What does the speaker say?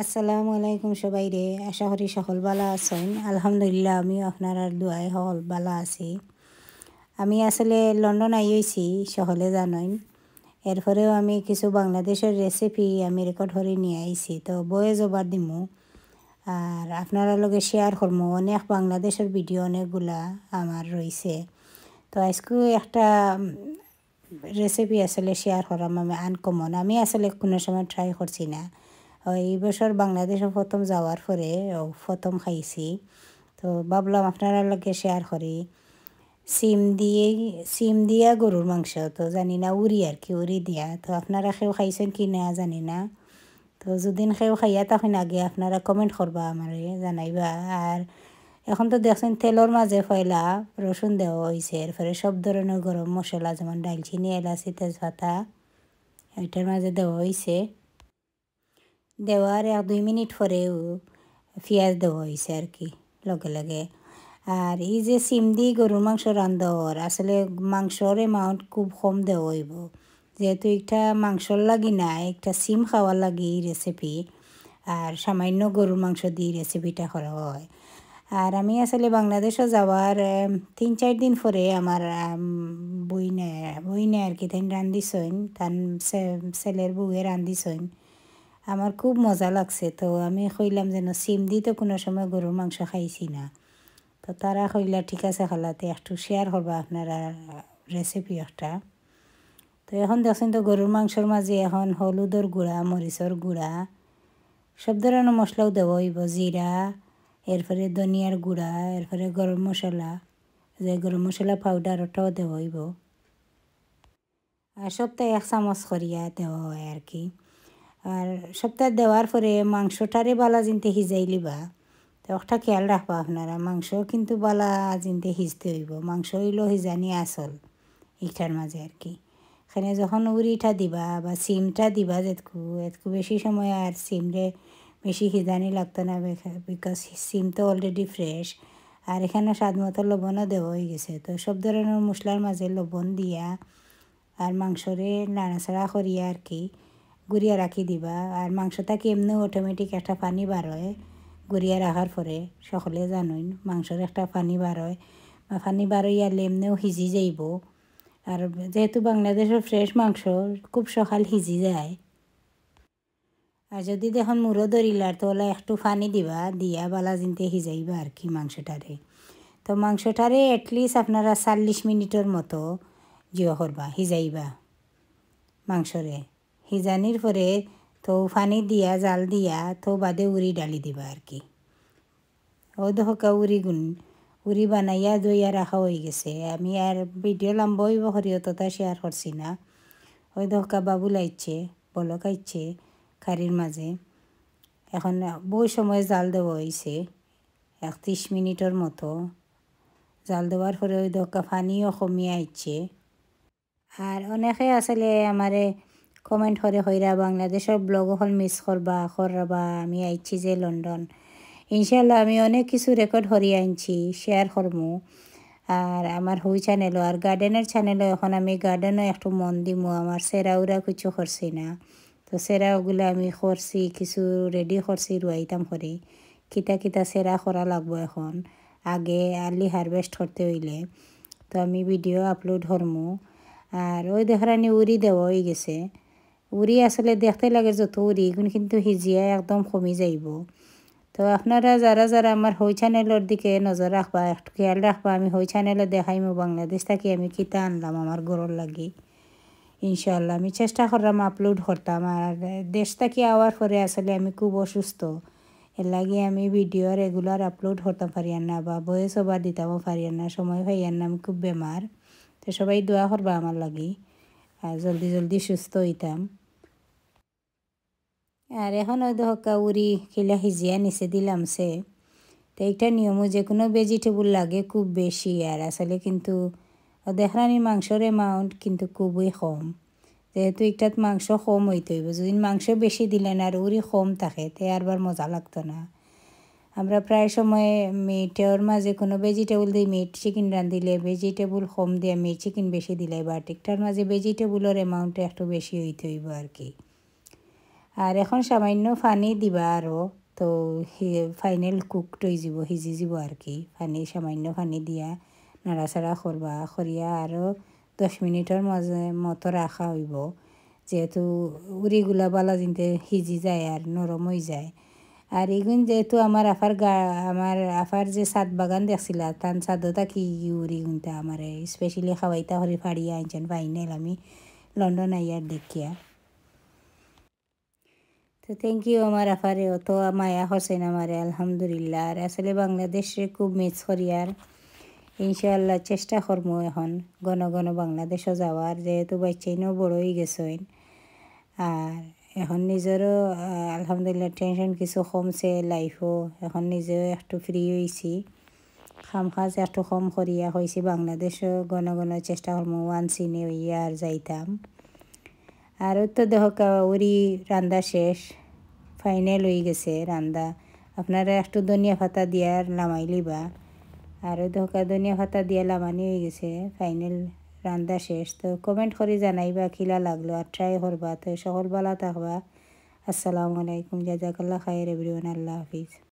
আসসালামু আলাইকুম সবাই রে আশা করি সকল বালা আছেন আলহামদুলিল্লাহ আমিও আপনার দোয়াই সকল বালা আছি আমি আসলে লন্ডন আইয়েছি সকলে জানেন এরপরেও আমি কিছু বাংলাদেশের রেসিপি আমি রেকর্ড করে নিয়ে আইছি তো বয়ে জবার দিম আর আপনারা লগে শেয়ার করবো অনেক বাংলাদেশের ভিডিও অনেকগুলা আমার রয়েছে তো আজকেও একটা রেসিপি আসলে শেয়ার করাম আমি আনকমন আমি আসলে কোনো সময় ট্রাই করছি না এই বছর বাংলাদেশে প্রথম যাওয়ার পরে প্রথম খাইছি তো ভাবলাম আপনারা লোকে শেয়ার করি সিম দিয়ে সিম দিয়া গরুর মাংস তো জানি না উড়ি আর কি উড়ি দিয়া তো আপনারা খেয়েও খাইছেন কি না জানি না তো যদিন খেয়েও খাইয়া তখন আগে আপনারা কমেন্ট করবা আমার জানাইবা আর এখন তো দেখছেন তেলের মাঝে ফয়লা রসুন দেওয়া হয়েছে এরপরে সব ধরনের গরম মশলা যেমন ডালচিনি এলাচি তেজপাতা এটার মাঝে দেওয়া হয়েছে দেওয়ার এক দুই মিনিট পরেও পেঁয়াজ দেওয়া হয়েছে আর কি লগে লগে আর এই যে সিম দি গরুর মাংস রান্ধর আসলে মাংসর এমাউন্ট খুব কম দেওয়া হইব যেহেতু একটা মাংসর লাগি না একটা সিম খাওয়ার লাগে এই রেসিপি আর সামান্য গরুর মাংস দিয়ে রেসিপিটা করা হয় আর আমি আসলে বাংলাদেশে যাওয়ার তিন চার দিন পরে আমার বইনে বইনে আর কি তাই তান তার ছেলের বউয়ে রান্ধিস আমার খুব মজা লাগছে তো আমি কইলাম যেন সিম দি তো কোনো সময় গরুর মাংস খাইছি না তো তারা কইলা ঠিক আছে খালাতে একটু শেয়ার করবা আপনারা রেসিপি একটা তো এখন দেখছেন তো গরুর মাংসর মাঝে এখন হলুদর গুঁড়া মরিচর গুঁড়া সব ধরনের মশলাও দেবো হইব জিরা এরপরে ধনিয়ার গুঁড়া এরপরে গরম মশলা যে গরম মশলা পাউডার ওটাও দেওয়া হইব আর সপ্তাহে এক চামচ করিয়া দেওয়া হয় আর কি আর সপ্তাহ দেওয়ার পরে মাংসটারে বালা জিনতে সিজাই লিবা তো একটা খেয়াল রাখবা আপনারা মাংস কিন্তু বালা জিনতে সিজতে হইব মাংস হইল সিজানি আসল ইটার মাঝে আর কি এখানে যখন উড়িটা দিবা বা সিমটা দিবা যেতকু এতকু বেশি সময় আর সিমরে বেশি সিজানি লাগতো না বিকজ সিম তো অলরেডি ফ্রেশ আর এখানে স্বাদ মতো লবণও দেওয়া হয়ে গেছে তো সব ধরনের মশলার মাঝে লবণ দিয়া আর মাংসরে নাড়াচাড়া করিয়া আর কি গুড়িয়া রাখি দিবা আর মাংসটাকে এমনি অটোমেটিক একটা পানি বার হয় গুড়িয়া রাখার পরে সকলে জানুন মাংসর একটা পানি বার হয় পানি বার হইয়ালে এমনিও সিজি যাইব আর যেহেতু বাংলাদেশের ফ্রেশ মাংস খুব সকাল সিজি যায় আর যদি দেখুন মুড়ো ধরিলার তোলা একটু পানি দিবা দিয়া বালা জিনতে সিজাইবা আর কি মাংসটারে তো মাংসটারে এটলিস্ট আপনারা চাল্লিশ মিনিটের মতো জিও করবা সিজাইবা মাংসরে সিজানির পরে তো ফানি দিয়া জাল দিয়া তো বাদে উড়ি ডালি দিবা আর কি ও দহকা উড়ি গুণ উড়ি বানাইয়া জইয়া রাখা হয়ে গেছে আমি আর ভিডিও লম্বই হরিও তথা শেয়ার করছি না ওই দহকা বাবু লাইছে বলক আইছে খারির মাঝে এখন বই সময় জাল দেওয়া হয়েছে একত্রিশ মিনিটের মতো জাল দেওয়ার পরে ওই দহকা পানিও কমিয়ে আইছে আর অনেকে আসলে আমারে কমেন্ট হরে হইরা বাংলাদেশের ব্লগ হল মিস করবা করবা আমি আইছি যে লন্ডন ইনশাল্লাহ আমি অনেক কিছু রেকর্ড হরি আনছি শেয়ার করমু আর আমার হুই চ্যানেলও আর গার্ডেনের চ্যানেলও এখন আমি গার্ডেনও একটু মন দিমু আমার সেরাউরা কিছু করছি না তো সেরা ওগুলো আমি করছি কিছু রেডি করছি রুয়াইতাম করে কিতা কিতা সেরা করা লাগবো এখন আগে আর্লি হারভেস্ট করতে হইলে তো আমি ভিডিও আপলোড করমু আর ওই দেখারানি উড়ি দেওয়া হয়ে গেছে উড়ি আসলে দেখতে লাগে যত উড়ি এখন কিন্তু হিজিয়া একদম কমি যাইব তো আপনারা যারা যারা আমার হই চ্যানেলের দিকে নজর রাখবা একটু খেয়াল রাখবা আমি হই চ্যানেলে দেখাইমো বাংলাদেশ থাকি আমি কিতা আনলাম আমার গরুর লাগি ইনশাল্লাহ আমি চেষ্টা করলাম আপলোড করতাম আর দেশ থাকি আওয়ার পরে আসলে আমি খুব অসুস্থ এর লাগে আমি ভিডিও রেগুলার আপলোড করতাম পারিয়ান না বা বয়স সবার দিতাম পারিয়ান না সময় পাইয়ান না আমি খুব বেমার তো সবাই দোয়া করবা আমার লাগি আর জলদি জলদি সুস্থ হইতাম আর এখন হয়তো হকা উড়ি খিলা সিজিয়া নিচে দিলাম সে তো এইটা নিয়মও যে কোনো ভেজিটেবল লাগে খুব বেশি আর আসলে কিন্তু দেখরানির মাংসর এমাউন্ট কিন্তু খুবই কম যেহেতু এইটাত মাংস কম হইতে হইব যদি মাংস বেশি দিলেন আর উড়ি কম থাকে তে আরবার মজা লাগতো না আমরা প্রায় সময় মিটের মাঝে কোনো ভেজিটেবল দিয়ে মিট চিকেন রান্ধিলে ভেজিটেবল কম দিয়ে মিট চিকেন বেশি দিলে বাট একটার মাঝে ভেজিটেবলের অ্যামাউন্টটা একটু বেশি হইতে হইব আর কি আর এখন সামান্য পানি দিবা আরও তো ফাইনাল কুকড হয়ে যাব সিজি যাব আর কি পানি সামান্য পানি দিয়া নাড়াচাড়া করবা করিয়া আরও দশ মিনিটের মাঝে মতো রাখা হইব যেহেতু উড়িগুলা বালা জিনতে সিজি যায় আর নরম হয়ে যায় আর এগুন যেহেতু আমার আফার গা আমার আফার যে সাত বাগান দেখছিলা তান সাদতা কি উড়ি গুনতা আমার স্পেশালি খাওয়াইতা হরি ফাড়িয়া আনছেন ফাইনাল আমি লন্ডন আইয়ার দেখিয়া তো থ্যাংক ইউ আমার আফারে অত মায়া হোসেন আমারে আলহামদুলিল্লাহ আর আসলে বাংলাদেশে খুব মিস করি আর ইনশাল্লাহ চেষ্টা করম এখন ঘন ঘন বাংলাদেশও যাওয়ার যেহেতু বাচ্চাইনও বড় হয়ে গেছেন আর এখন নিজেরও আলহামদুলিল্লাহ টেনশন কিছু কমছে লাইফও এখন নিজেও একটু ফ্রি হয়েছি খাম খাজ একটু কম করিয়া হয়েছি বাংলাদেশও ঘন ঘন চেষ্টা করম ওয়ান সিনে হইয়া আর যাইতাম আর তো দেহ উড়ি রান্দা শেষ ফাইনাল হয়ে গেছে রান্দা আপনারা একটু ধনিয়া ফাতা দিয়া লামাইলি বা আরও ধোকা ধনিয়া ফাতা দিয়া লামানি হয়ে গেছে ফাইনাল রান্দা শেষ তো কমেন্ট করে জানাইবা খিলা লাগলো আর ট্রাই করবা তো সকল বালা থাকবা আসসালামু আলাইকুম জাজাকাল্লা খায়ের এভরিওয়ান আল্লাহ হাফিজ